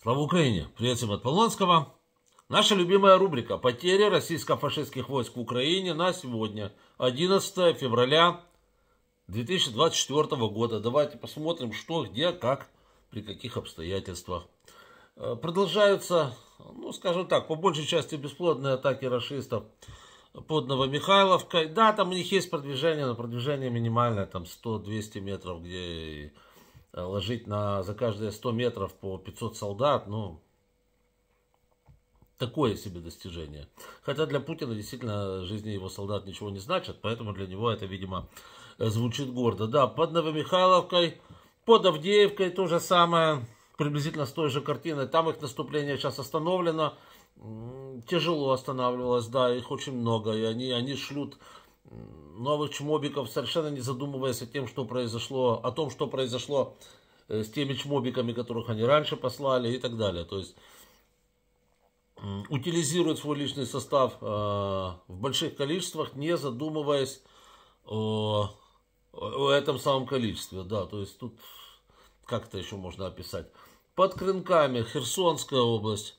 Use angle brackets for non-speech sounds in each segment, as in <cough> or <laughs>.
Слава Украине! Приветствуем от Полонского. Наша любимая рубрика «Потери российско-фашистских войск в Украине» на сегодня, 11 февраля 2024 года. Давайте посмотрим, что, где, как, при каких обстоятельствах. Э, продолжаются, ну, скажем так, по большей части бесплодные атаки расистов под Новомихайловкой. Да, там у них есть продвижение, но продвижение минимальное, там 100-200 метров, где Э, ложить на, за каждые 100 метров по 500 солдат, ну, такое себе достижение. Хотя для Путина действительно жизни его солдат ничего не значат, поэтому для него это, видимо, э, звучит гордо. Да, под Новомихайловкой, под Авдеевкой то же самое, приблизительно с той же картиной. Там их наступление сейчас остановлено, тяжело останавливалось, да, их очень много, и они, они шлют новых чмобиков, совершенно не задумываясь о, тем, что произошло, о том, что произошло э, с теми чмобиками, которых они раньше послали и так далее. То есть утилизируют свой личный состав э, в больших количествах, не задумываясь о, о этом самом количестве. Да, то есть тут как это еще можно описать. Под Крынками, Херсонская область.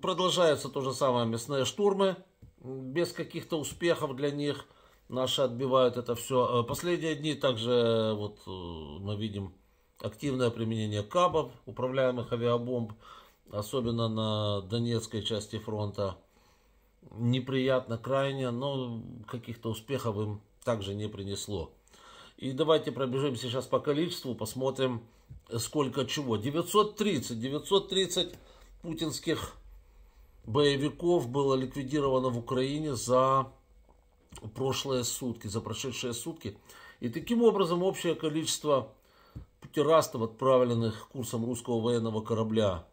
Продолжаются то же самое мясные штурмы, без каких-то успехов для них – Наши отбивают это все. Э, последние дни также э, вот э, мы видим активное применение кабов, управляемых авиабомб, особенно на Донецкой части фронта. Неприятно крайне, но каких-то успехов им также не принесло. И давайте пробежимся сейчас по количеству, посмотрим сколько чего. 930, 930 путинских боевиков было ликвидировано в Украине за прошлые сутки, за прошедшие сутки. И таким образом общее количество террастов, отправленных курсом русского военного корабля,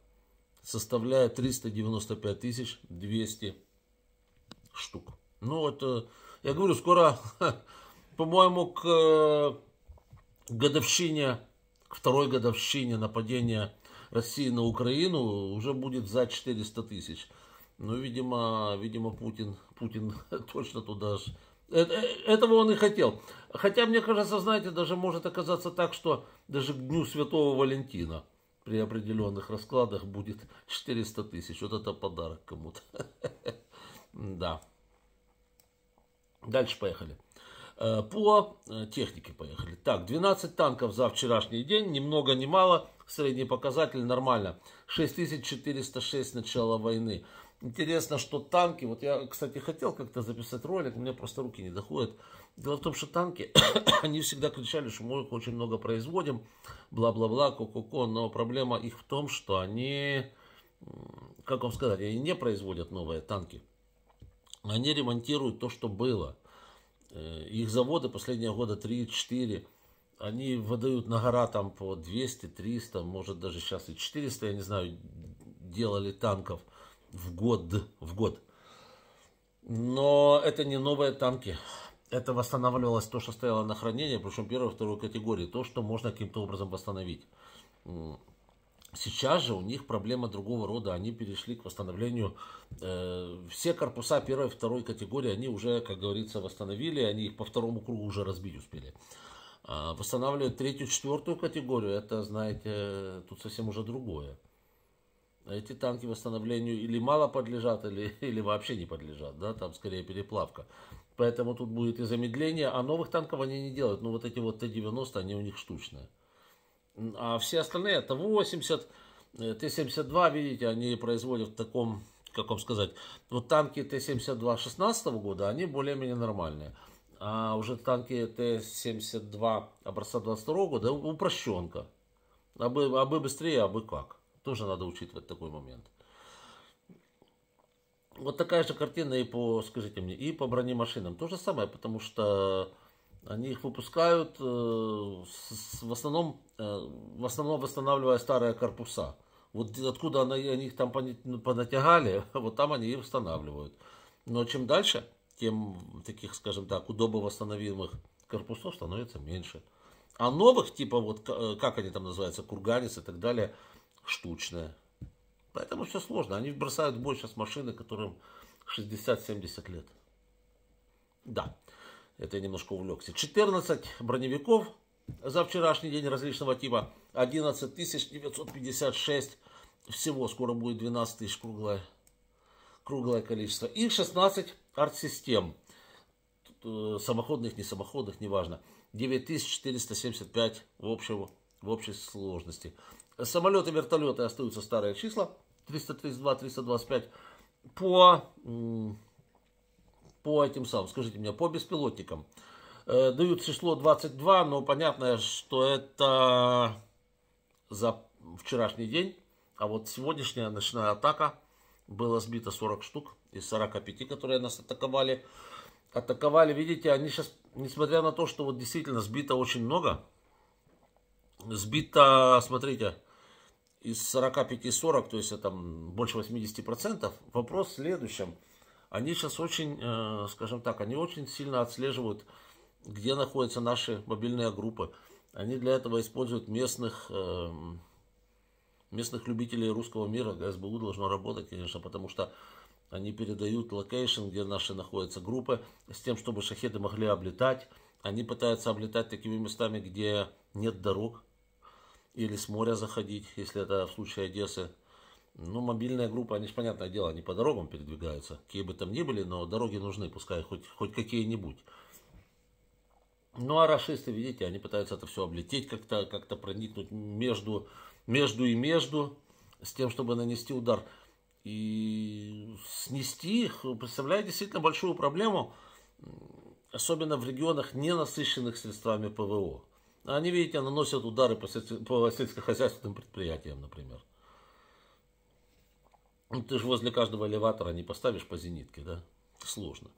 составляет 395 200 штук. Ну, это, я говорю, скоро, по-моему, к э, годовщине, к второй годовщине нападения России на Украину уже будет за 400 тысяч. Ну, видимо, видимо Путин Путин <laughs> точно туда же. Э, э, этого он и хотел. Хотя, мне кажется, знаете, даже может оказаться так, что даже к Дню Святого Валентина при определенных раскладах будет 400 <laughs> тысяч. Вот это подарок кому-то. <laughs> Да. Дальше поехали. Э, По технике поехали. Так, 12 танков за вчерашний день. Ни много, ни мало. Средний показатель нормально. 6406 начала войны. Интересно, что танки, вот я, кстати, хотел как-то записать ролик, у меня просто руки не доходят. Дело в том, что танки, <coughs> они всегда кричали, что мы их очень много производим, бла-бла-бла, ко-ко-ко, но проблема их в том, что они, как вам сказать, они не производят новые танки. Они ремонтируют то, что было. Э, их заводы последние года 3-4, они выдают на гора там по 200, 300, может даже сейчас и 400, я не знаю, делали танков – в год, в год. Но это не новые танки. Это восстанавливалось то, что стояло на хранение, причем первой и второй категории. То, что можно каким-то образом восстановить. Сейчас же у них проблема другого рода. Они перешли к восстановлению. Э, все корпуса первой и второй категории они уже, как говорится, восстановили. Они их по второму кругу уже разбить успели. А восстанавливают третью, четвертую категорию. Это, знаете, тут совсем уже другое. А эти танки восстановлению или мало подлежат, или, <laughs> или вообще не подлежат, да, там скорее переплавка. Поэтому тут будет и замедление, а новых танков они не делают. Ну, вот эти вот Т-90, они у них штучные. А все остальные, Т-80, э, Т-72, видите, они производят в таком, как вам сказать, вот танки Т-72 16 года, они более-менее нормальные. А уже танки Т-72 образца 22 года упрощенка. А бы, а бы быстрее, а бы как. Тоже надо учитывать такой момент. Вот такая же картина и по, скажите мне, и по бронемашинам. То же самое, потому что они их выпускают э, в, основном, э, в основном восстанавливая старые корпуса. Вот откуда они, они их там ну, понатягали, <laughs> вот там они и восстанавливают. Но чем дальше, тем таких, скажем так, удобно восстановимых корпусов становится меньше. А новых, типа вот, э, как они там называются, курганец и так далее – штучная. Поэтому все сложно. Они бросают бой сейчас машины, которым 60-70 лет. Да, это я немножко увлекся. 14 броневиков за вчерашний день различного типа. 11 956 всего. Скоро будет 12 тысяч круглое, круглое количество. И 16 арт-систем. Э, самоходных, не самоходных, неважно. 9475 в, общего, в общей сложности. Самолеты, вертолеты остаются старые числа. 332, 325. По, по этим самым, скажите мне, по беспилотникам. Э, дают число 22, но понятно, что это за вчерашний день. А вот сегодняшняя ночная атака было сбито 40 штук из 45, которые нас атаковали. Атаковали, видите, они сейчас, несмотря на то, что вот действительно сбито очень много, сбито, смотрите, из 45-40, то есть это больше 80%, вопрос в следующем. Они сейчас очень, э, скажем так, они очень сильно отслеживают, где находятся наши мобильные группы. Они для этого используют местных, э, местных любителей русского мира. ГСБУ должно работать, конечно, потому что они передают локейшн, где наши находятся группы, с тем, чтобы шахеды могли облетать. Они пытаются облетать такими местами, где нет дорог, или с моря заходить, если это в случае Одессы. Ну, мобильная группа, они же, понятное дело, они по дорогам передвигаются, какие бы там ни были, но дороги нужны, пускай хоть, хоть какие-нибудь. Ну, а расисты, видите, они пытаются это все облететь, как-то как проникнуть между, между и между, с тем, чтобы нанести удар. И снести их представляет действительно большую проблему, особенно в регионах, не насыщенных средствами ПВО. Они, видите, наносят удары по, сельско- по сельскохозяйственным предприятиям, например. Ну, ты же возле каждого элеватора не поставишь по зенитке, да? Сложно.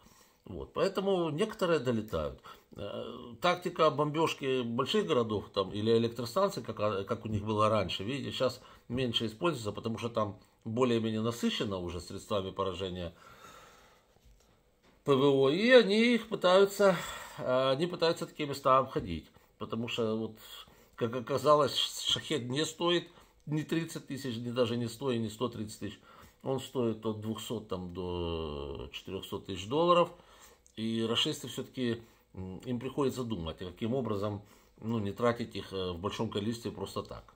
Вот, поэтому некоторые долетают. Э, тактика бомбежки больших городов там, или электростанций, как, а, как у них было раньше, видите, сейчас меньше используется, потому что там более-менее насыщено уже средствами поражения ПВО, и они их пытаются, э, они пытаются такие места обходить. Потому что, вот, как оказалось, шахет не стоит ни 30 тысяч, ни даже не стоит, ни 130 тысяч. Он стоит от 200 там, до 400 тысяч долларов. И расисты все-таки, им приходится думать, каким образом ну, не тратить их э, в большом количестве просто так.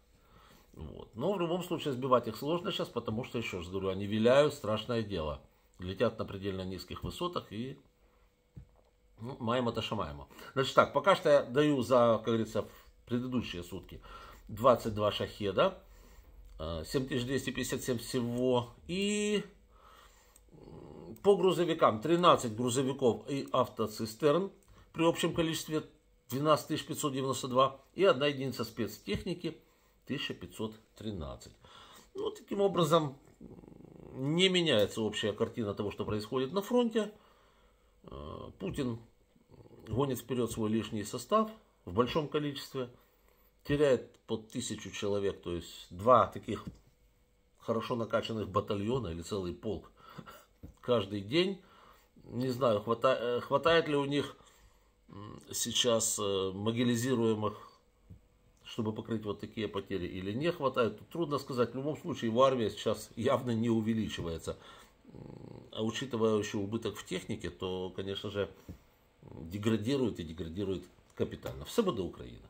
Вот. Но в любом случае сбивать их сложно сейчас, потому что, еще раз говорю, они виляют, страшное дело. Летят на предельно низких высотах и ну, маємо те, що маємо. Значит так, пока что я даю за, как говорится, предыдущие сутки 22 шахеда, 7257 всего и по грузовикам 13 грузовиков и автоцистерн при общем количестве 12592 и одна единица спецтехники 1513. Ну, таким образом, не меняется общая картина того, что происходит на фронте. Путин гонит вперед свой лишний состав в большом количестве, теряет под тысячу человек, то есть два таких хорошо накачанных батальона или целый полк <laughs> каждый день. Не знаю, хватает, э, хватает ли у них сейчас э, мобилизируемых, чтобы покрыть вот такие потери или не хватает. трудно сказать. В любом случае, в армии сейчас явно не увеличивается. А учитывая еще убыток в технике, то, конечно же, деградирует и деградирует капитально. Все буде Україна.